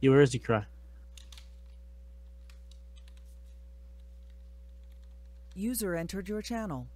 You where is he cry? User entered your channel.